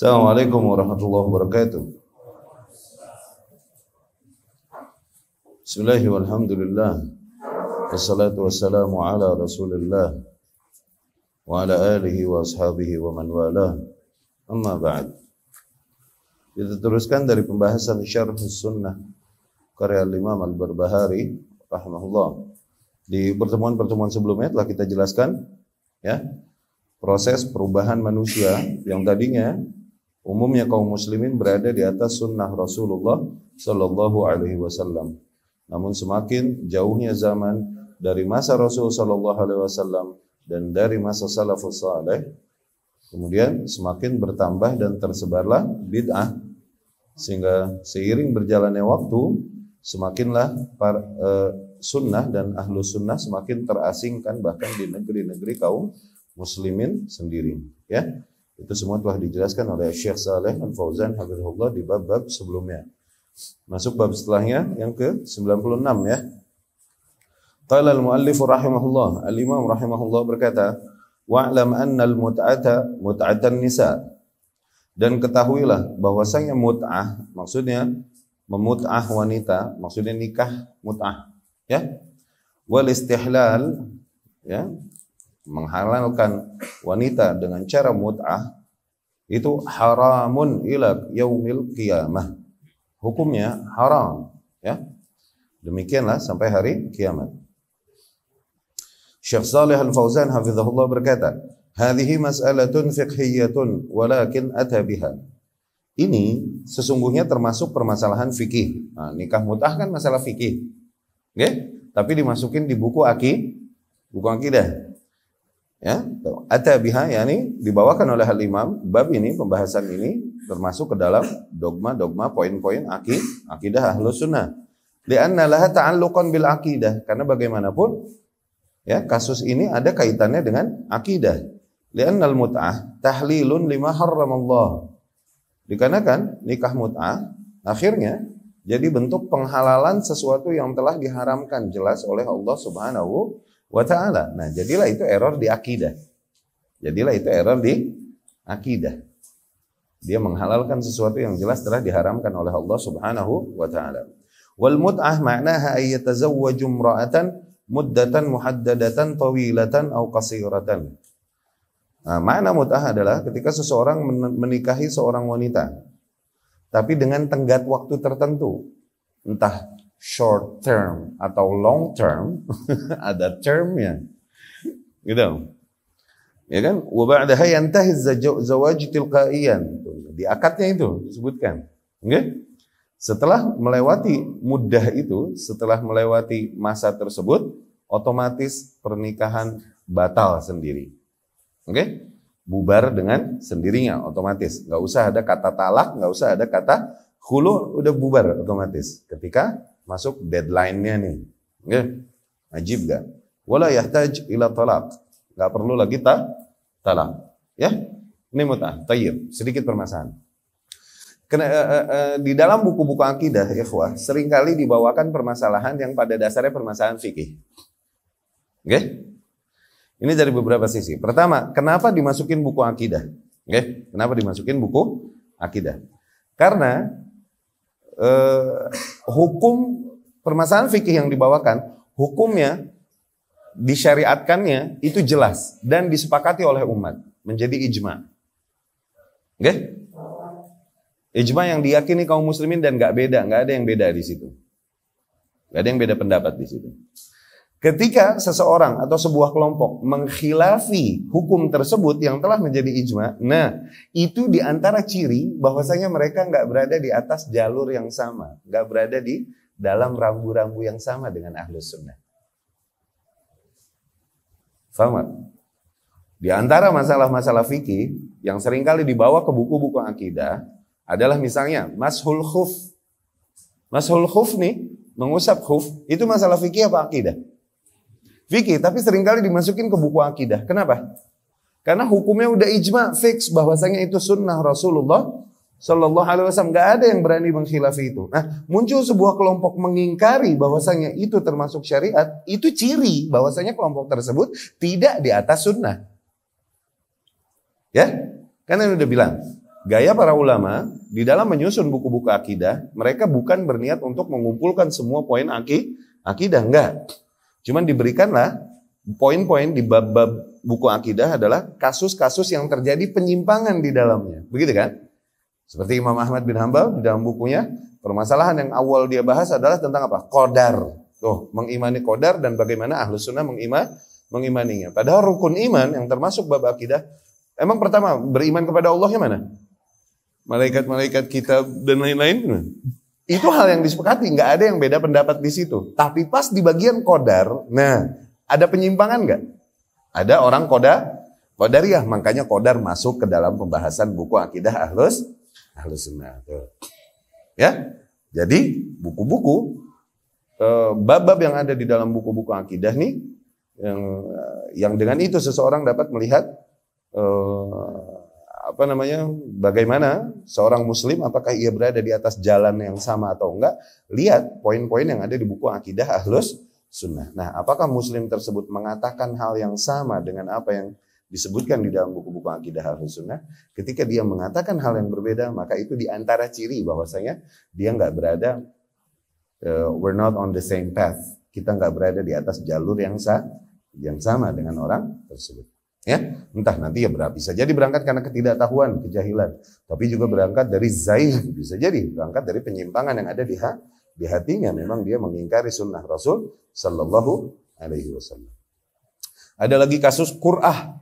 Assalamualaikum warahmatullahi wabarakatuh. Bismillahirrahmanirrahim. Walhamdulillah. Wassalatu wassalamu ala Rasulillah wa ala alihi wa ashabihi wa man walah. Amma ba'd. Kita teruskan dari pembahasan Syarh Sunnah karya Imam Al-Barbahari rahimahullah. Di pertemuan-pertemuan sebelumnya telah kita jelaskan ya proses perubahan manusia yang tadinya Umumnya kaum muslimin berada di atas sunnah Rasulullah Sallallahu Alaihi Wasallam. Namun semakin jauhnya zaman dari masa Rasul Sallallahu Alaihi Wasallam dan dari masa salafus saleh, kemudian semakin bertambah dan tersebarlah bid'ah sehingga seiring berjalannya waktu semakinlah par, e, sunnah dan ahlu sunnah semakin terasingkan bahkan di negeri-negeri kaum muslimin sendiri ya itu semua telah dijelaskan oleh Syekh Saleh dan fauzan Habibullah di bab-bab sebelumnya. Masuk bab setelahnya yang ke 96 ya. Qala al-muallif rahimahullah, al-imam rahimahullah berkata, wa'lam anna al-mut'ata mut'atan nisa. Dan ketahuilah bahwasanya mut'ah maksudnya memut'ah wanita, maksudnya nikah mut'ah, ya. Wal istihlal ya, menghalalkan wanita dengan cara mut'ah itu haramun ila yaumil qiyamah. Hukumnya haram, ya. Demikianlah sampai hari kiamat. Syekh Shalih Al-Fauzan hafizahullah berkata, "Hadhihi mas'alatun fiqhiyyatun walakin ata biha." Ini sesungguhnya termasuk permasalahan fikih. Nah, nikah mutah kan masalah fikih. Okay? Tapi dimasukin di buku aki, buku akidah ya ata biha yakni dibawakan oleh hal imam bab ini pembahasan ini termasuk ke dalam dogma-dogma poin-poin akid akidah ahlus sunnah lianna laha ta'alluqan bil akidah karena bagaimanapun ya kasus ini ada kaitannya dengan akidah an al mut'ah tahlilun lima harramallah dikarenakan nikah mut'ah akhirnya jadi bentuk penghalalan sesuatu yang telah diharamkan jelas oleh Allah Subhanahu wa taala. Nah, jadilah itu error di akidah. Jadilah itu error di akidah. Dia menghalalkan sesuatu yang jelas telah diharamkan oleh Allah Subhanahu wa taala. Wal mut'ah ma'naha ay yatazawwaju imra'atan muddatan muhaddadatan tawilatan au qasiratan. Nah, makna mut'ah adalah ketika seseorang menikahi seorang wanita tapi dengan tenggat waktu tertentu. Entah short term atau long term ada termnya gitu ya kan wa ba'daha yantahi zawaj tilqaiyan di akadnya itu disebutkan okay? setelah melewati mudah itu setelah melewati masa tersebut otomatis pernikahan batal sendiri oke okay? bubar dengan sendirinya otomatis nggak usah ada kata talak nggak usah ada kata hulu udah bubar otomatis ketika Masuk deadline-nya nih. ya? Ajib gak? Wala yahtaj ila talak. Gak perlu lagi ta talak. Ya? Ini mutah. Tayyib. Sedikit permasalahan. Kena, uh, uh, di dalam buku-buku akidah, ikhwah, seringkali dibawakan permasalahan yang pada dasarnya permasalahan fikih. Oke? Ini dari beberapa sisi. Pertama, kenapa dimasukin buku akidah? Oke? Kenapa dimasukin buku akidah? Karena eh, hukum permasalahan fikih yang dibawakan, hukumnya disyariatkannya itu jelas dan disepakati oleh umat menjadi ijma. Oke? Okay? Ijma yang diyakini kaum muslimin dan nggak beda, nggak ada yang beda di situ. Gak ada yang beda pendapat di situ. Ketika seseorang atau sebuah kelompok mengkhilafi hukum tersebut yang telah menjadi ijma, nah itu diantara ciri bahwasanya mereka nggak berada di atas jalur yang sama, nggak berada di dalam rambu-rambu yang sama dengan ahlus sunnah. Sama. Di antara masalah-masalah fikih yang seringkali dibawa ke buku-buku akidah adalah misalnya mashul khuf. Mashul khuf nih, mengusap khuf, itu masalah fikih apa akidah? Fikih, tapi seringkali dimasukin ke buku akidah. Kenapa? Karena hukumnya udah ijma fix bahwasanya itu sunnah Rasulullah Shallallahu Alaihi Wasallam. Gak ada yang berani mengkhilafi itu. Nah, muncul sebuah kelompok mengingkari bahwasanya itu termasuk syariat. Itu ciri bahwasanya kelompok tersebut tidak di atas sunnah. Ya, karena udah bilang gaya para ulama di dalam menyusun buku-buku akidah, mereka bukan berniat untuk mengumpulkan semua poin akidah, akidah enggak. Cuman diberikanlah poin-poin di bab-bab buku akidah adalah kasus-kasus yang terjadi penyimpangan di dalamnya. Begitu kan? Seperti Imam Ahmad bin Hambal di dalam bukunya, permasalahan yang awal dia bahas adalah tentang apa? Kodar. Tuh, mengimani kodar dan bagaimana ahlus sunnah mengima, mengimaninya. Padahal rukun iman yang termasuk bab akidah, emang pertama beriman kepada Allah yang mana? Malaikat-malaikat kita dan lain-lain itu hal yang disepakati, nggak ada yang beda pendapat di situ. Tapi pas di bagian kodar, nah ada penyimpangan nggak? Ada orang koda, ya makanya kodar masuk ke dalam pembahasan buku akidah ahlus ahlus sunnah. Ya, jadi buku-buku eh, bab-bab yang ada di dalam buku-buku akidah nih yang eh, yang dengan itu seseorang dapat melihat eh, apa namanya bagaimana seorang muslim apakah ia berada di atas jalan yang sama atau enggak lihat poin-poin yang ada di buku akidah ahlus sunnah nah apakah muslim tersebut mengatakan hal yang sama dengan apa yang disebutkan di dalam buku-buku akidah ahlus sunnah ketika dia mengatakan hal yang berbeda maka itu diantara ciri bahwasanya dia nggak berada uh, we're not on the same path kita nggak berada di atas jalur yang sah yang sama dengan orang tersebut Ya, entah nanti ya berapa bisa jadi berangkat karena ketidaktahuan, kejahilan. Tapi juga berangkat dari zaih, bisa jadi berangkat dari penyimpangan yang ada di, ha di hatinya. Memang dia mengingkari sunnah Rasul Sallallahu Alaihi Wasallam. Ada lagi kasus qur'ah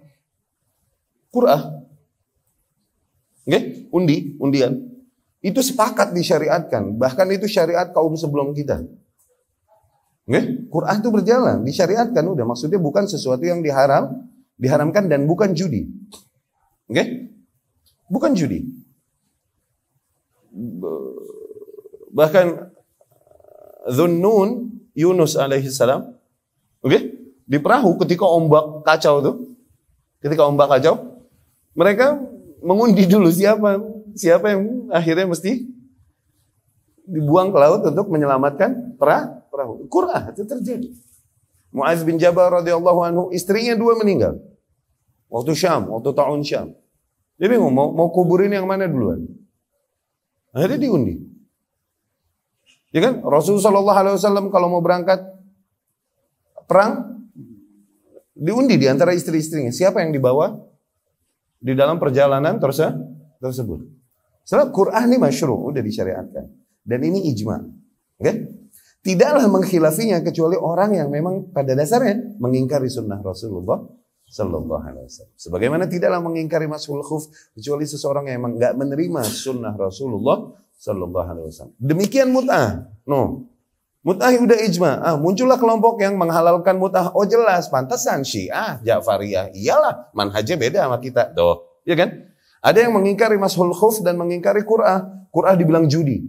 kurah, okay? undi, undian. Itu sepakat disyariatkan, bahkan itu syariat kaum sebelum kita. Okay? Kurah itu berjalan, disyariatkan udah. Maksudnya bukan sesuatu yang diharam, Diharamkan dan bukan judi. Oke? Okay? Bukan judi. Bahkan eh, Zunnun Yunus alaihi salam, oke? Okay? Di perahu ketika ombak kacau tuh, ketika ombak kacau, mereka mengundi dulu siapa siapa yang akhirnya mesti dibuang ke laut untuk menyelamatkan perahu. Quran itu terjadi. Muaz bin Jabal radhiyallahu anhu istrinya dua meninggal. Waktu Syam, waktu tahun Syam. Dia bingung mau, mau kuburin yang mana duluan. Akhirnya diundi. Ya kan? Rasulullah SAW kalau mau berangkat perang diundi di antara istri-istrinya. Siapa yang dibawa di dalam perjalanan terse tersebut? Setelah Quran ini masyru, udah disyariatkan. Dan ini ijma. Okay? Ya Tidaklah menghilafinya kecuali orang yang memang pada dasarnya mengingkari sunnah Rasulullah Sallallahu Alaihi Wasallam. Sebagaimana tidaklah mengingkari Masul khuf kecuali seseorang yang emang nggak menerima sunnah Rasulullah Sallallahu Alaihi Wasallam. Demikian mut'ah. No. Mut'ah udah ijma. Ah, muncullah kelompok yang menghalalkan mut'ah. Oh jelas, pantasan Syiah, Ja'fariyah. Iyalah, manhajnya beda sama kita. Doh, ya kan? Ada yang mengingkari mashul khuf dan mengingkari Qur'an. Qur'an dibilang judi.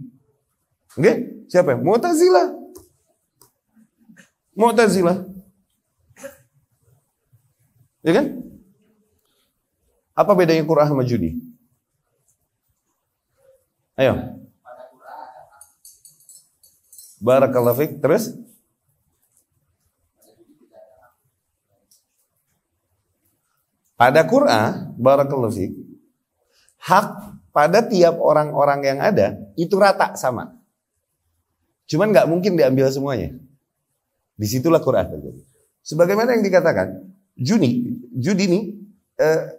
Oke? Okay? Siapa? Mu'tazilah. Mu'tazilah. Ya kan? Apa bedanya Qur'an sama judi? Ayo. Barakallahu fiik. Terus? Pada Qur'an, barakallahu fiik, hak pada tiap orang-orang yang ada itu rata sama. Cuman nggak mungkin diambil semuanya. Disitulah Quran terjadi. Sebagaimana yang dikatakan, Juni, judi ini eh,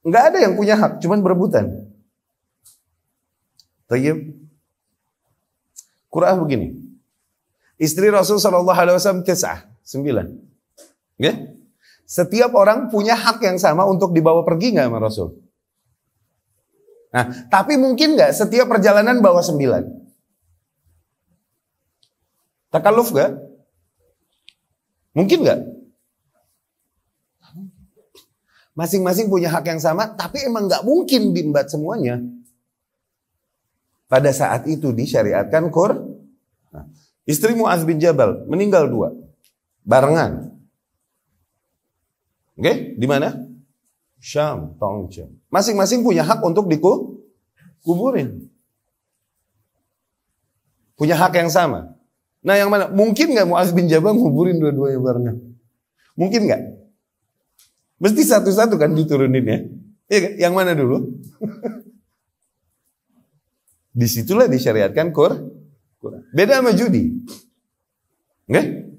nggak ada yang punya hak, cuman berebutan. Tayyib. Qur'an begini. Istri Rasul Shallallahu Alaihi Wasallam tisah sembilan. Okay? Setiap orang punya hak yang sama untuk dibawa pergi nggak sama Rasul? Nah, tapi mungkin nggak setiap perjalanan bawa sembilan? Takaluf nggak? Mungkin nggak? Masing-masing punya hak yang sama, tapi emang nggak mungkin diembat semuanya. Pada saat itu disyariatkan kur. Nah, istri Mu'az bin Jabal meninggal dua. Barengan. Oke, okay? di mana? Syam, Tongjem. Masing-masing punya hak untuk dikuburin. Punya hak yang sama. Nah yang mana? Mungkin nggak Muaz bin Jabal kuburin dua-duanya barengnya? Mungkin nggak? Mesti satu-satu kan diturunin ya. ya Yang mana dulu? Disitulah disyariatkan kur Beda sama judi. Nggak?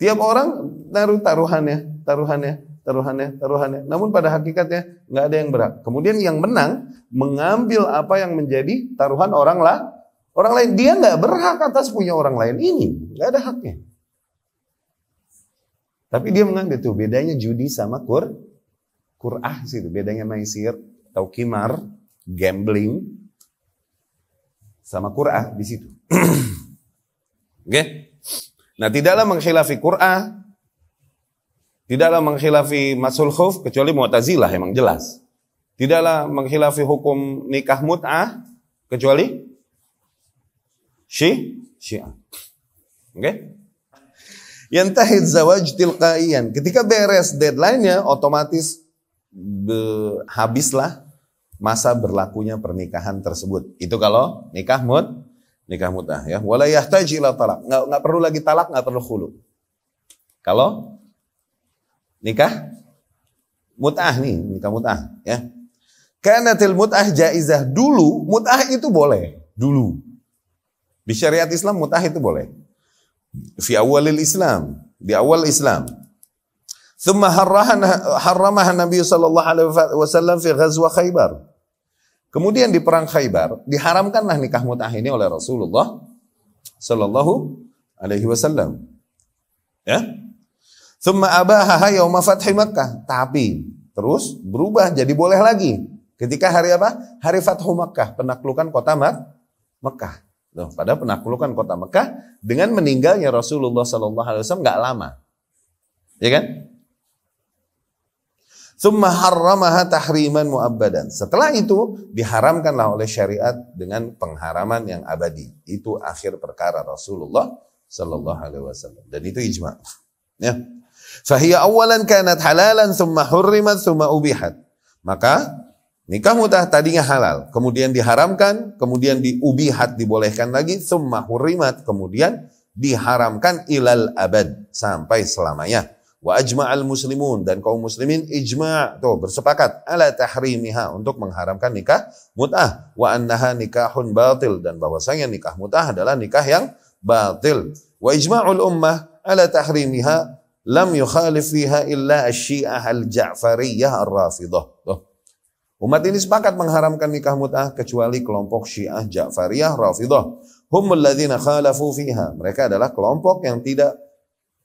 Tiap orang naruh taruhannya, taruhannya, taruhannya, taruhannya. Namun pada hakikatnya nggak ada yang berhak. Kemudian yang menang mengambil apa yang menjadi taruhan orang lah, orang lain. Dia nggak berhak atas punya orang lain ini, nggak ada haknya. Tapi dia mengambil tuh bedanya judi sama kur, kurah situ, bedanya maisir atau kimar, gambling sama kurah di situ. Oke. Okay? Nah, tidaklah mengkhilafi kurah Tidaklah mengkhilafi masul khuf kecuali Mu'tazilah emang jelas. Tidaklah mengkhilafi hukum nikah mut'ah kecuali Syiah. Syiah. Oke? Okay? Yang tahid zawaj tilqaiyan. Ketika beres deadline-nya otomatis be, habislah masa berlakunya pernikahan tersebut. Itu kalau nikah mut nikah mutah ya. Wala yahtaji ila talak. Enggak enggak perlu lagi talak, enggak perlu khulu. Kalau nikah mutah nih, nikah mutah ya. Karena til mutah jaizah dulu, mutah itu boleh dulu. Di syariat Islam mutah itu boleh fi awal Islam, di awal Islam. harrahan, حرمها Nabi sallallahu Alaihi Wasallam fi Ghazwa Khaybar. Kemudian di perang Khaybar diharamkanlah nikah mut'ah ini oleh Rasulullah sallallahu Alaihi Wasallam. Ya. ثم أباها يوم فتح Makkah. Tapi terus berubah jadi boleh lagi. Ketika hari apa? Hari Fathu Makkah, penaklukan kota Mak Makkah. Loh, pada penaklukan kota Mekah dengan meninggalnya Rasulullah Sallallahu Alaihi Wasallam nggak lama, ya kan? Thumma harramaha tahriman mu'abbadan. Setelah itu diharamkanlah oleh syariat dengan pengharaman yang abadi. Itu akhir perkara Rasulullah sallallahu alaihi wasallam. Dan itu ijma. Ya. Fahiya awalan kanat halalan thumma hurrimat thumma ubihat. Maka Nikah mutah tadinya halal, kemudian diharamkan, kemudian diubihat dibolehkan lagi, summa hurrimat, kemudian diharamkan ilal abad sampai selamanya. Wa ajma'al muslimun dan kaum muslimin ijma' tuh bersepakat ala tahrimiha untuk mengharamkan nikah mut'ah wa annaha nikahun batil dan bahwasanya nikah mut'ah adalah nikah yang batil. Wa ijma'ul ummah ala tahrimiha lam yukhalif fiha illa asyiah al-ja'fariyah ar-rafidah. Tuh Umat ini sepakat mengharamkan nikah mut'ah kecuali kelompok Syiah Ja'fariyah Rafidhah. Humul ladzina khalafu fiha. Mereka adalah kelompok yang tidak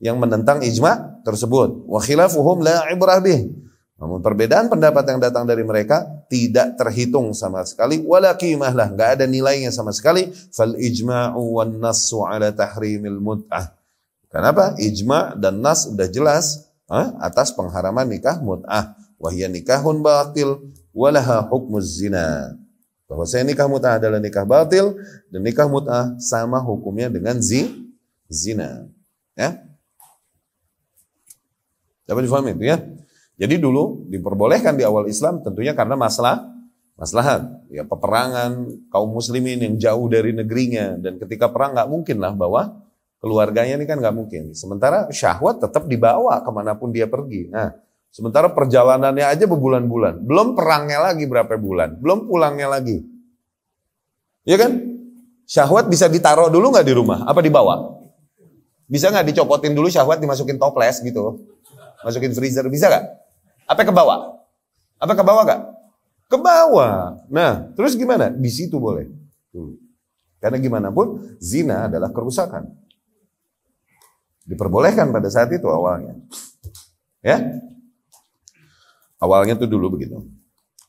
yang menentang ijma tersebut. Wa khilafuhum la ibrah bih. Namun perbedaan pendapat yang datang dari mereka tidak terhitung sama sekali wala mahlah enggak ada nilainya sama sekali. Fal ijma'u wan nassu ala tahrimil mut'ah. Kenapa? Ijma dan nas sudah jelas ah, atas pengharaman nikah mut'ah. wahyani nikahun batil walaha hukmuz zina. Bahwasanya nikah mut'ah adalah nikah batil dan nikah mut'ah sama hukumnya dengan zi, zina. Ya. Dapat difahami itu ya. Jadi dulu diperbolehkan di awal Islam tentunya karena masalah maslahat, ya peperangan kaum muslimin yang jauh dari negerinya dan ketika perang nggak mungkin lah bahwa keluarganya ini kan nggak mungkin. Sementara syahwat tetap dibawa kemanapun dia pergi. Nah, Sementara perjalanannya aja berbulan-bulan. Belum perangnya lagi berapa bulan. Belum pulangnya lagi. Iya kan? Syahwat bisa ditaruh dulu nggak di rumah? Apa dibawa? Bisa nggak dicopotin dulu syahwat dimasukin toples gitu? Masukin freezer, bisa nggak? Apa ke bawah? Apa ke bawah nggak? Ke bawah. Nah, terus gimana? Di situ boleh. Karena gimana pun, zina adalah kerusakan. Diperbolehkan pada saat itu awalnya. Ya, Awalnya itu dulu begitu.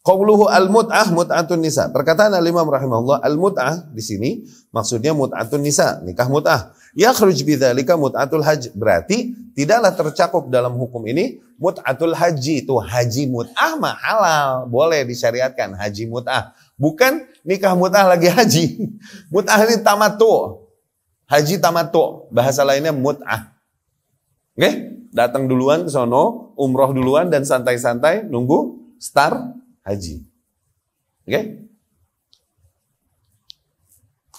Qawluhu al-mut'ah mut'atun nisa. Perkataan al-Imam rahimahullah al-mut'ah di sini maksudnya mut'atun nisa, nikah mut'ah. Ya khruj bidzalika mut'atul hajj. Berarti tidaklah tercakup dalam hukum ini mut'atul haji itu haji mut'ah mah halal, boleh disyariatkan haji mut'ah. Bukan nikah mut'ah lagi haji. Mut'ah ini tamattu. Haji tamattu, bahasa lainnya mut'ah. Oke? Okay? Datang duluan ke sono, umroh duluan dan santai-santai nunggu start haji. Oke? Okay?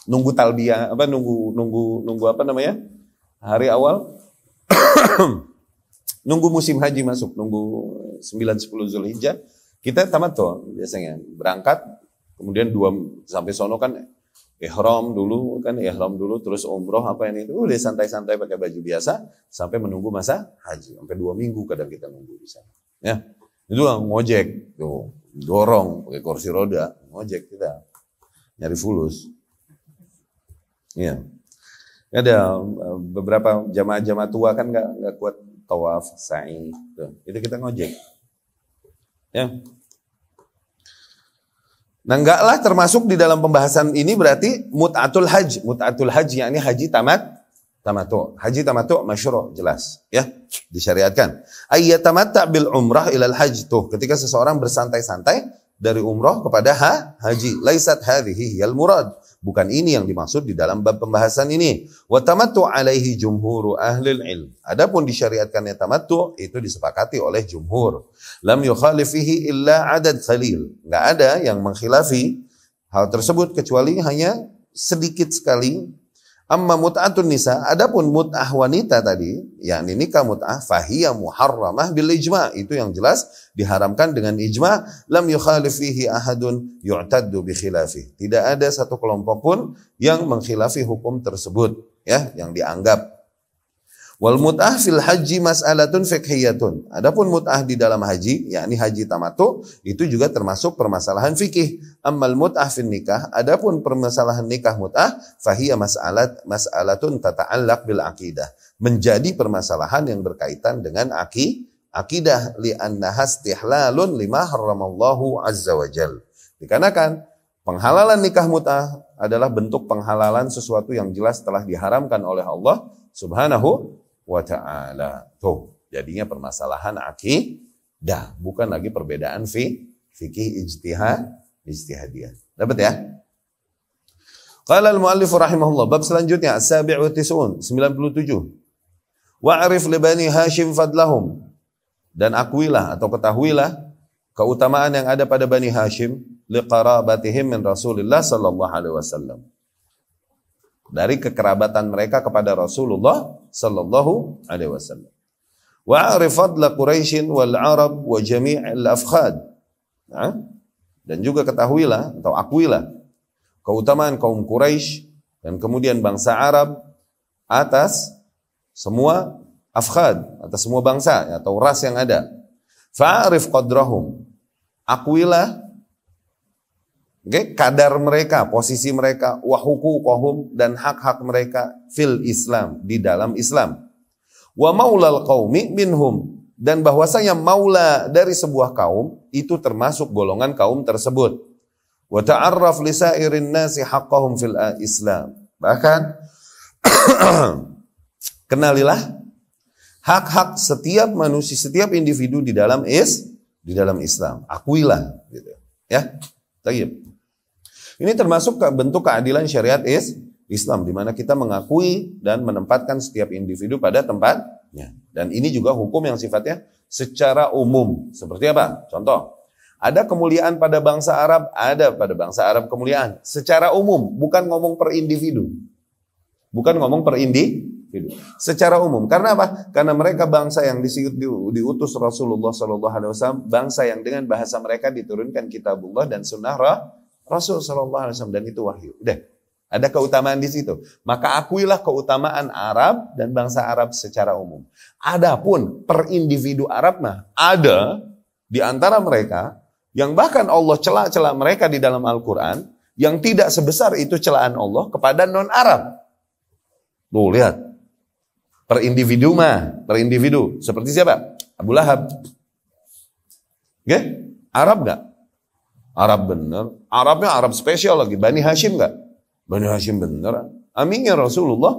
Nunggu talbiyah apa nunggu nunggu nunggu apa namanya? Hari awal nunggu musim haji masuk, nunggu 9 10 Zulhijjah kita tamat tuh biasanya berangkat kemudian dua sampai sono kan ihram dulu kan ihram dulu terus umroh apa yang itu udah santai-santai pakai baju biasa sampai menunggu masa haji sampai dua minggu kadang kita nunggu di sana ya itu lah ngojek tuh dorong pakai kursi roda ngojek kita nyari fulus ya ada eh, beberapa jamaah-jamaah tua kan nggak nggak kuat tawaf sa'i itu kita ngojek ya Nah enggaklah termasuk di dalam pembahasan ini berarti mut'atul haji. Mut'atul haji yakni haji tamat tamatu. Haji tamatu masyru' jelas ya disyariatkan. Ayyatamatta bil umrah ilal haji tuh ketika seseorang bersantai-santai dari umroh kepada ha, haji. Laisat hadhihi hiyal murad. Bukan ini yang dimaksud di dalam bab pembahasan ini. Wa tamattu alaihi jumhuru ahlil ilm. Adapun disyariatkannya tamattu itu disepakati oleh jumhur. Lam yukhalifihi illa adad khalil. Enggak ada yang mengkhilafi hal tersebut kecuali hanya sedikit sekali Amma mut'atun nisa, adapun mut'ah wanita tadi, yakni nikah mut'ah fahiya muharramah bil ijma. Itu yang jelas diharamkan dengan ijma, lam yukhalif fihi ahadun yu'taddu bi khilafi. Tidak ada satu kelompok pun yang mengkhilafi hukum tersebut, ya, yang dianggap Wal mut'ah fil haji mas'alatun fikhiyatun. Adapun mut'ah di dalam haji, yakni haji tamatu, itu juga termasuk permasalahan fikih. Ammal mut'ah fil nikah, adapun permasalahan nikah mut'ah, fahiyya mas'alat mas'alatun tata'allak bil aqidah. Menjadi permasalahan yang berkaitan dengan aki, akidah li'annaha istihlalun lima haramallahu azza wa jal. Dikarenakan penghalalan nikah mut'ah adalah bentuk penghalalan sesuatu yang jelas telah diharamkan oleh Allah Subhanahu wa ta'ala. Tuh, jadinya permasalahan akidah, bukan lagi perbedaan fi fikih ijtihad, ijtihadiyah. Dapat ya? Qala al-muallif rahimahullah, bab selanjutnya sabiu tis'un, 97. Wa'arif li bani Hashim fadlahum. Dan akuilah atau ketahuilah keutamaan yang ada pada Bani Hashim liqarabatihim min Rasulillah sallallahu alaihi wasallam dari kekerabatan mereka kepada Rasulullah sallallahu alaihi wasallam. Wa arifadla Quraisyin wal Arab wa jami'il afkhad. Nah, dan juga ketahuilah atau akuilah keutamaan kaum Quraisy dan kemudian bangsa Arab atas semua afkhad, atas semua bangsa atau ras yang ada. Fa'rif qadrahum. Akuilah okay? kadar mereka, posisi mereka, wahuku kohum dan hak-hak mereka fil Islam di dalam Islam. Wa maulal kaumi minhum dan bahwasanya maula dari sebuah kaum itu termasuk golongan kaum tersebut. Wa ta'arraf li sa'irin nasi haqqahum fil Islam. Bahkan kenalilah hak-hak setiap manusia, setiap individu di dalam is di dalam Islam. Akuilah gitu. Ya. Tayyib. Ini termasuk bentuk keadilan syariat is Islam di mana kita mengakui dan menempatkan setiap individu pada tempatnya. Dan ini juga hukum yang sifatnya secara umum. Seperti apa? Contoh, ada kemuliaan pada bangsa Arab, ada pada bangsa Arab kemuliaan secara umum, bukan ngomong per individu. Bukan ngomong per individu. Secara umum. Karena apa? Karena mereka bangsa yang disiut diutus Rasulullah SAW, bangsa yang dengan bahasa mereka diturunkan kitabullah dan sunnah Rasul Shallallahu Alaihi Wasallam dan itu wahyu. Udah, ada keutamaan di situ. Maka akuilah keutamaan Arab dan bangsa Arab secara umum. Adapun per individu Arab mah ada di antara mereka yang bahkan Allah celak celah mereka di dalam Al-Quran yang tidak sebesar itu celaan Allah kepada non-Arab. Tuh lihat. Per individu mah, per individu. Seperti siapa? Abu Lahab. Oke? Arab nggak? Arab bener. Arabnya Arab spesial lagi. Bani Hashim nggak? Bani Hashim bener. Aminnya Rasulullah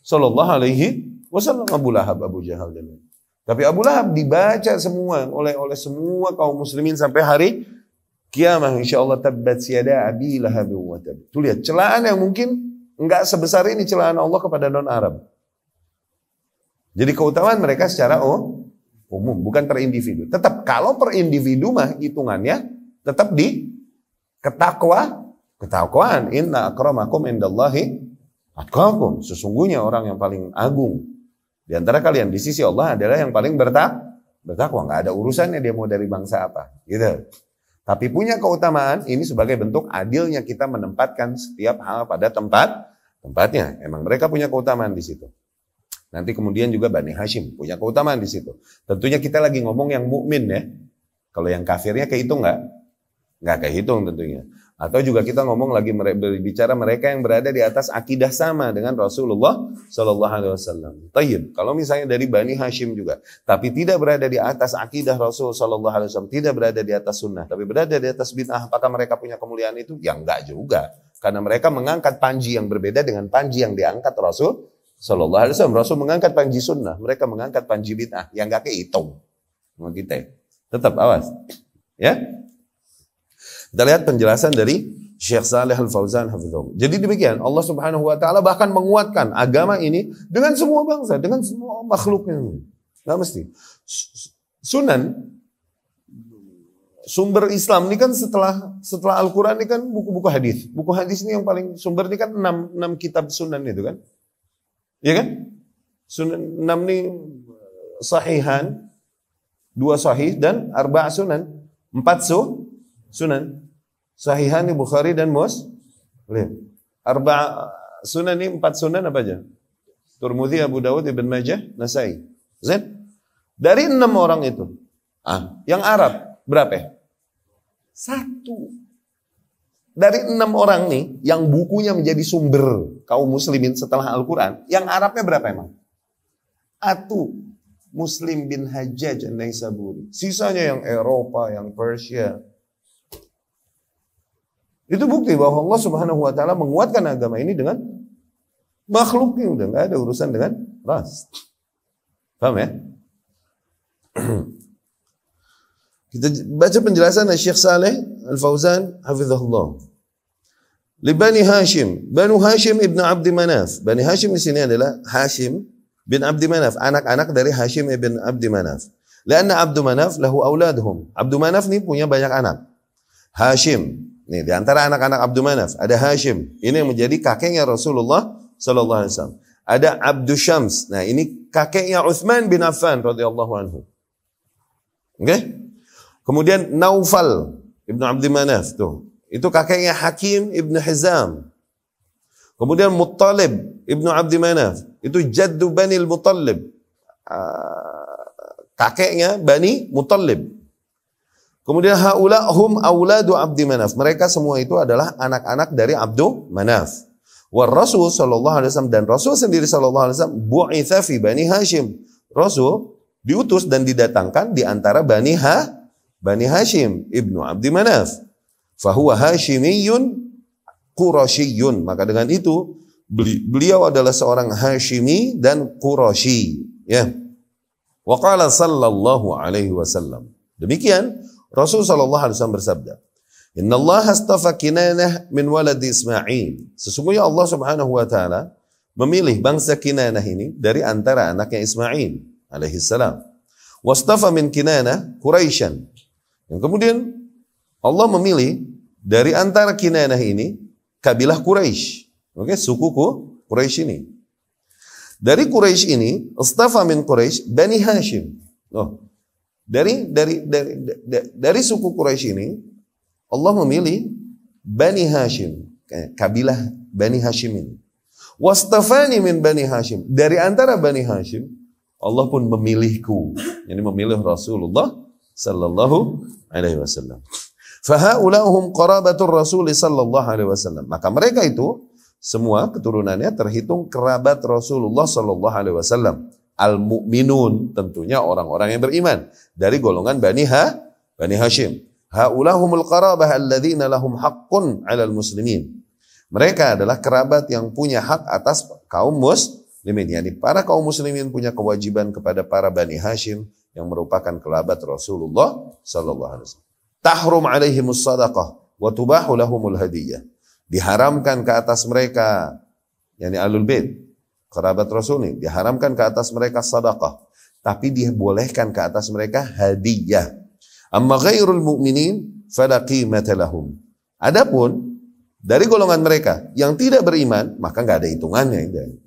Sallallahu Alaihi Wasallam Abu Lahab, Abu Jahal dan Tapi Abu Lahab dibaca semua oleh oleh semua kaum muslimin sampai hari kiamah insyaallah tabbat siada abi lahab wa tab. Tuh lihat celaan yang mungkin enggak sebesar ini celaan Allah kepada non Arab. Jadi keutamaan mereka secara oh, umum bukan per individu. Tetap kalau per individu mah hitungannya tetap di ketakwa ketakwaan inna akramakum indallahi atqakum sesungguhnya orang yang paling agung di antara kalian di sisi Allah adalah yang paling bertak bertakwa nggak ada urusannya dia mau dari bangsa apa gitu tapi punya keutamaan ini sebagai bentuk adilnya kita menempatkan setiap hal pada tempat tempatnya emang mereka punya keutamaan di situ nanti kemudian juga Bani Hashim punya keutamaan di situ tentunya kita lagi ngomong yang mukmin ya kalau yang kafirnya kehitung nggak nggak kehitung tentunya. Atau juga kita ngomong lagi berbicara mereka yang berada di atas akidah sama dengan Rasulullah Shallallahu Alaihi Wasallam. Tayyib. Kalau misalnya dari Bani Hashim juga, tapi tidak berada di atas akidah Rasul Shallallahu Alaihi Wasallam, tidak berada di atas sunnah, tapi berada di atas bid'ah, apakah mereka punya kemuliaan itu? Ya enggak juga. Karena mereka mengangkat panji yang berbeda dengan panji yang diangkat Rasul Shallallahu Alaihi Wasallam. Rasul mengangkat panji sunnah, mereka mengangkat panji bid'ah yang nggak kehitung. Mau kita tetap awas, ya. Kita lihat penjelasan dari Syekh Saleh Al-Fauzan Jadi demikian Allah Subhanahu wa taala bahkan menguatkan agama ini dengan semua bangsa, dengan semua makhluknya. Enggak mesti. Sunan sumber Islam ini kan setelah setelah Al-Qur'an ini kan buku-buku hadis. Buku hadis ini yang paling sumber ini kan 6, 6 kitab sunan itu kan. Iya kan? Sunan 6 ini sahihan, dua sahih dan arba sunan, empat su Sunan. Sahihani Bukhari dan Muslim. Arba sunan ini empat sunan apa aja? Turmudi, Abu Dawud, Ibn Majah, Nasai. Zain? Dari enam orang itu. Ah, yang Arab berapa ya? Satu. Dari enam orang nih, yang bukunya menjadi sumber kaum muslimin setelah Al-Quran, yang Arabnya berapa emang? Atu, Muslim bin Hajjaj Naisaburi. Sisanya yang Eropa, yang Persia, itu bukti bahwa Allah Subhanahu wa taala menguatkan agama ini dengan makhluknya udah nggak ada urusan dengan ras. Paham ya? Kita baca penjelasan Syekh Saleh Al-Fauzan hafizahullah. Li Bani Hashim, Banu Hashim ibnu Abdi Manaf. Bani Hashim di sini adalah Hashim bin Abdi Manaf, anak-anak dari Hashim ibn Abdi Manaf. Karena Abd Manaf lahu auladuhum. Abd Manaf ini punya banyak anak. Hashim, Nih, di antara anak-anak Abdul Manaf ada Hashim. Ini yang menjadi kakeknya Rasulullah sallallahu alaihi wasallam. Ada Abdul Syams. Nah, ini kakeknya Uthman bin Affan radhiyallahu anhu. Oke? Kemudian Naufal Ibnu Abdul Manaf tuh. Itu kakeknya Hakim Ibnu Hizam. Kemudian Muttalib Ibnu Abdul Manaf. Itu jaddu Bani Muttalib. Ah, kakeknya Bani Muttalib. Kemudian haula hum auladu Abdi Manaf. Mereka semua itu adalah anak-anak dari Abdu Manaf. War Rasul sallallahu alaihi wasallam dan Rasul sendiri sallallahu alaihi wasallam bu'itsa fi Bani Hashim. Rasul diutus dan didatangkan di antara Bani Ha Bani Hashim ibnu Abdi Manaf. Fahuwa Hashimiyun Qurashiyun. Maka dengan itu beliau adalah seorang Hashimi dan Qurashi, ya. Wa qala sallallahu alaihi wasallam. Demikian Rasul sallallahu alaihi wasallam bersabda, "Inna Allah astafa Kinanah min walad Ismail." Sesungguhnya Allah Subhanahu wa taala memilih bangsa Kinanah ini dari antara anaknya Ismail alaihi salam. Wastafa min Kinanah Quraisyan. Yang kemudian Allah memilih dari antara Kinanah ini kabilah Quraisy. Oke, okay, sukuku Quraisy ini. Dari Quraisy ini, astafa min Quraisy Bani Hashim. Oh, dari dari dari dari, dari suku Quraisy ini Allah memilih Bani Hashim, eh, kabilah Bani Hashim ini. Wastafani min Bani Hashim. Dari antara Bani Hashim, Allah pun memilihku. Ini memilih Rasulullah sallallahu alaihi wasallam. Fahaulahum qarabatur Rasul sallallahu alaihi wasallam. Maka mereka itu semua keturunannya terhitung kerabat Rasulullah sallallahu alaihi wasallam. Al-mu'minun tentunya orang-orang yang beriman dari golongan Bani Ha, Bani Hashim. Haulahumul qarabah alladzina lahum haqqun 'alal muslimin. Mereka adalah kerabat yang punya hak atas kaum muslimin. Yani para kaum muslimin punya kewajiban kepada para Bani Hashim yang merupakan kerabat Rasulullah sallallahu alaihi wasallam. Tahrum alaihimus shadaqah wa tubahu lahumul hadiyah. Diharamkan ke atas mereka yakni alul bait kerabat Rasul ini diharamkan ke atas mereka sadaqah, tapi dibolehkan ke atas mereka hadiah. Amma ghairul mu'minin fala qimata Adapun dari golongan mereka yang tidak beriman, maka nggak ada hitungannya,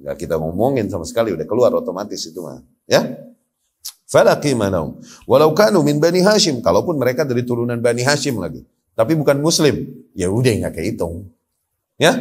nggak kita ngomongin sama sekali, udah keluar otomatis itu mah, ya. Fala qimanahum. Walau kanu min Bani Hashim, kalaupun mereka dari turunan Bani Hashim lagi, tapi bukan muslim, ya udah nggak kehitung. Ya,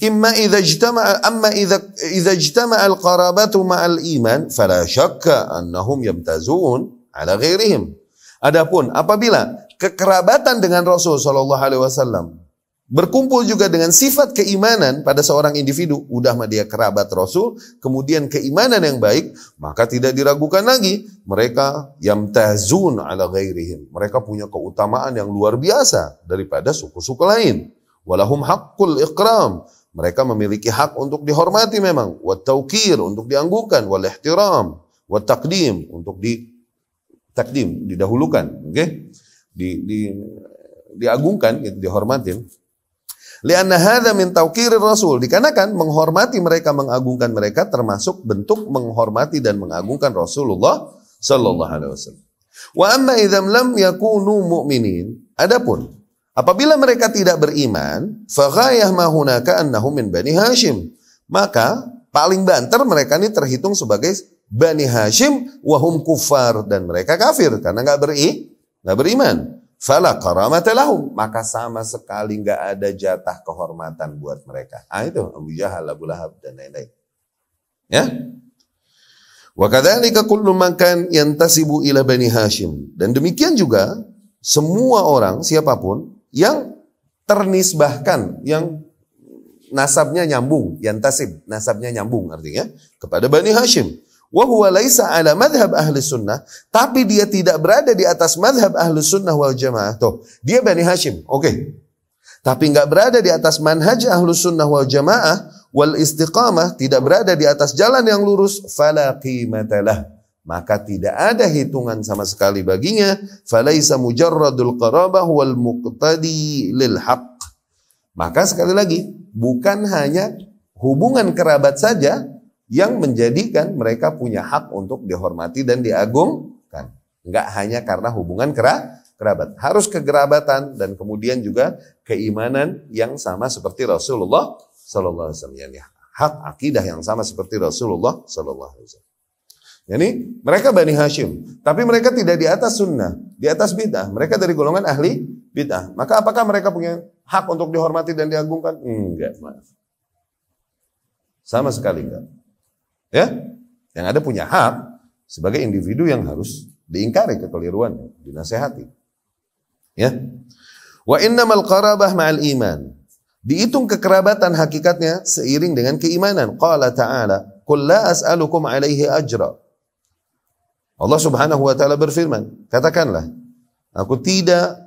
Imma idza ijtama'a amma idza idza ijtama'a al-qarabatu ma'al iman fala syakka annahum yamtazun ala ghairihim. Adapun apabila kekerabatan dengan Rasul sallallahu alaihi wasallam berkumpul juga dengan sifat keimanan pada seorang individu, udah mah dia kerabat Rasul, kemudian keimanan yang baik, maka tidak diragukan lagi mereka yamtazun ala ghairihim. Mereka punya keutamaan yang luar biasa daripada suku-suku lain. Walahum hakul ikram. Mereka memiliki hak untuk dihormati memang. Wataukir untuk dianggukan. Wal ihtiram. untuk di takdim didahulukan. Oke? Okay? Di, di, diagungkan, gitu, dihormatin. Lianna hadza min tauqirir rasul. Dikarenakan menghormati mereka, mengagungkan mereka termasuk bentuk menghormati dan mengagungkan Rasulullah sallallahu alaihi wasallam. Wa amma idzam lam yakunu mu'minin. Adapun Apabila mereka tidak beriman, faghayah mahunaka annahum min Bani Hashim. Maka paling banter mereka ini terhitung sebagai Bani Hashim wahum kufar dan mereka kafir karena nggak beri nggak beriman. Fala karamatelahum maka sama sekali nggak ada jatah kehormatan buat mereka. Ah itu Abu Jahal, Abu Lahab dan lain-lain. Ya, Wa kullu man kan yantasibu ila Bani Hashim. Dan demikian juga semua orang siapapun yang ternisbahkan, yang nasabnya nyambung, yang tasib nasabnya nyambung artinya kepada Bani Hashim. Wa huwa laisa ala madhab ahli sunnah, tapi dia tidak berada di atas madhab ahli sunnah wal jamaah. Tuh, dia Bani Hashim, oke. Okay. Tapi nggak berada di atas manhaj ahlu sunnah wal jamaah wal istiqamah, tidak berada di atas jalan yang lurus, fala qimatalah maka tidak ada hitungan sama sekali baginya falaisa mujarradul qarabah wal muqtadi lil haqq maka sekali lagi bukan hanya hubungan kerabat saja yang menjadikan mereka punya hak untuk dihormati dan diagungkan Enggak hanya karena hubungan kerabat kerabat harus kegerabatan dan kemudian juga keimanan yang sama seperti Rasulullah sallallahu alaihi wasallam hak akidah yang sama seperti Rasulullah sallallahu alaihi wasallam Yani mereka Bani Hashim, tapi mereka tidak di atas sunnah, di atas bid'ah. Mereka dari golongan ahli bid'ah. Maka apakah mereka punya hak untuk dihormati dan diagungkan? Enggak, maaf. Sama sekali enggak. Ya? Yang ada punya hak sebagai individu yang harus diingkari kekeliruannya, dinasehati. Ya. Wa innamal qarabah ma'al iman. Dihitung kekerabatan hakikatnya seiring dengan keimanan. Qala ta'ala, "Qul la as'alukum 'alaihi ajra." Allah Subhanahu wa taala berfirman, katakanlah, aku tidak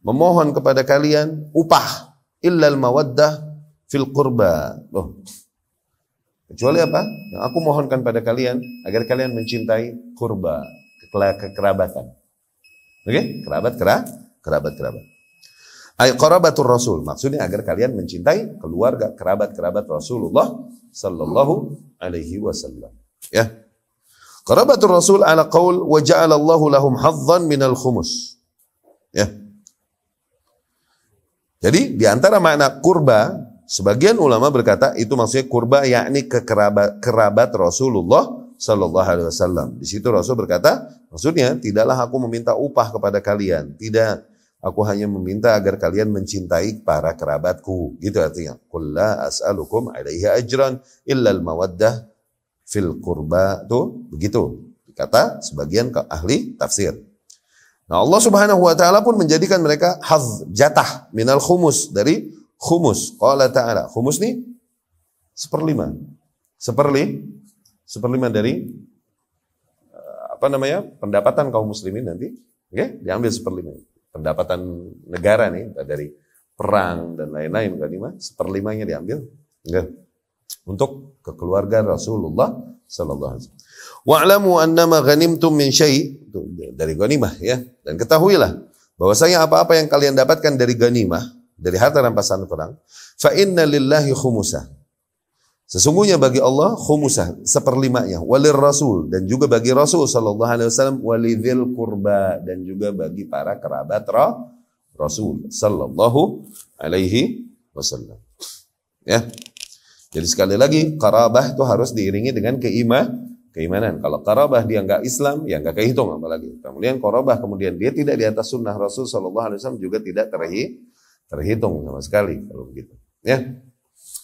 memohon kepada kalian upah illal mawaddah fil qurba. Loh. Kecuali apa? Yang aku mohonkan pada kalian agar kalian mencintai kurba, kekerabatan. Oke? Okay? Kerabat, kera, kerabat, kerabat. Ay qarabatur rasul, maksudnya agar kalian mencintai keluarga, kerabat, kerabat Rasulullah sallallahu alaihi wasallam. Ya. Qarabatul Rasul ala qaul wa ja'alallahu lahum hadzan minal khumus. Ya. Jadi di antara makna kurba, sebagian ulama berkata itu maksudnya kurba yakni kekerabat kerabat Rasulullah sallallahu alaihi wasallam. Di situ Rasul berkata, maksudnya tidaklah aku meminta upah kepada kalian, tidak aku hanya meminta agar kalian mencintai para kerabatku. Gitu artinya. Qul la as'alukum alaihi ajran illa al mawaddah fil kurba tuh begitu kata sebagian ahli tafsir. Nah Allah subhanahu wa ta'ala pun menjadikan mereka haz jatah minal khumus dari khumus. tak ta'ala. Khumus nih seperlima. Seperli, seperlima dari eh, apa namanya pendapatan kaum muslimin nanti. Oke, okay? diambil seperlima. Pendapatan negara nih dari perang dan lain-lain kan seperlimanya diambil. Enggak. Okay? untuk kekeluargaan Rasulullah sallallahu alaihi wasallam. Wa annama ghanimtum min syai dari ghanimah ya dan ketahuilah bahwasanya apa-apa yang kalian dapatkan dari ghanimah dari harta rampasan perang fa inna lillahi khumusah Sesungguhnya bagi Allah khumusah seperlimanya walir rasul dan juga bagi Rasul sallallahu alaihi wasallam walidil kurba dan juga bagi para kerabat Rasul sallallahu alaihi wasallam. Ya. Jadi sekali lagi karabah itu harus diiringi dengan keiman, keimanan. Kalau karabah dia nggak Islam, ya nggak kehitung apalagi. Kemudian karabah kemudian dia tidak di atas sunnah Rasul Shallallahu Alaihi Wasallam juga tidak terhi, terhitung sama sekali kalau begitu. Ya,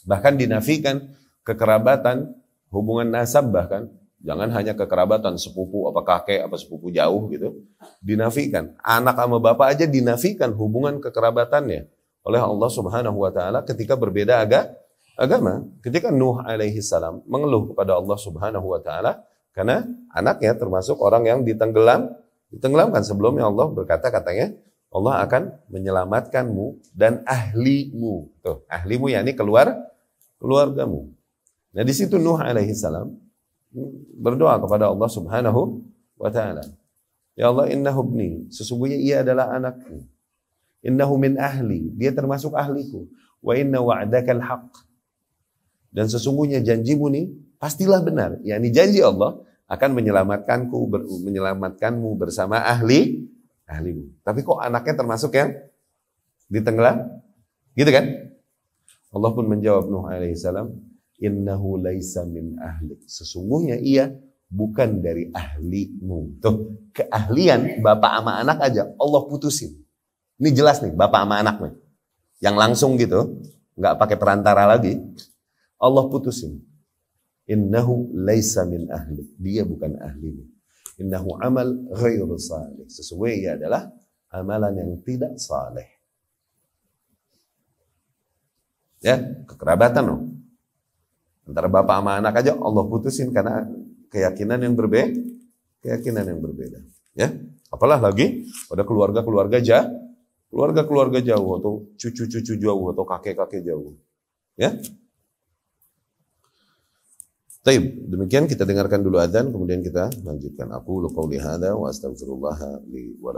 bahkan dinafikan kekerabatan, hubungan nasab bahkan jangan hanya kekerabatan sepupu apa kakek apa sepupu jauh gitu dinafikan anak sama bapak aja dinafikan hubungan kekerabatannya oleh Allah Subhanahu wa taala ketika berbeda agak agama ketika Nuh alaihi salam mengeluh kepada Allah Subhanahu wa taala karena anaknya termasuk orang yang ditenggelam ditenggelamkan sebelumnya Allah berkata katanya Allah akan menyelamatkanmu dan ahlimu. Tuh, ahlimu ini keluar keluargamu. Nah, di situ Nuh alaihi salam hmm, berdoa kepada Allah Subhanahu wa taala. Ya Allah innahu ibni, sesungguhnya ia adalah anakku. Innahu min ahli, dia termasuk ahliku. Wa inna wa'adakal haqq dan sesungguhnya janjimu nih pastilah benar. Ya yakni janji Allah akan menyelamatkanku, ber, menyelamatkanmu bersama ahli ahlimu. Tapi kok anaknya termasuk yang ditenggelam? Gitu kan? Allah pun menjawab Nuh alaihissalam, innahu laisa min ahli. Sesungguhnya ia bukan dari ahlimu. Tuh, keahlian bapak ama anak aja Allah putusin. Ini jelas nih, bapak ama anak nih. Yang langsung gitu, nggak pakai perantara lagi. Allah putusin. Innahu laisa min ahli. Dia bukan ahli. Innahu amal ghairu salih. Sesuai ia adalah amalan yang tidak saleh. Ya, kekerabatan loh. Antara bapak sama anak aja Allah putusin karena keyakinan yang berbeda, keyakinan yang berbeda. Ya, apalah lagi pada keluarga-keluarga jah, keluarga-keluarga jauh atau cucu-cucu jauh atau kakek-kakek jauh. Ya, Taib. Demikian kita dengarkan dulu adzan kemudian kita lanjutkan. Aku lu qauli hadza wa astaghfirullah li wa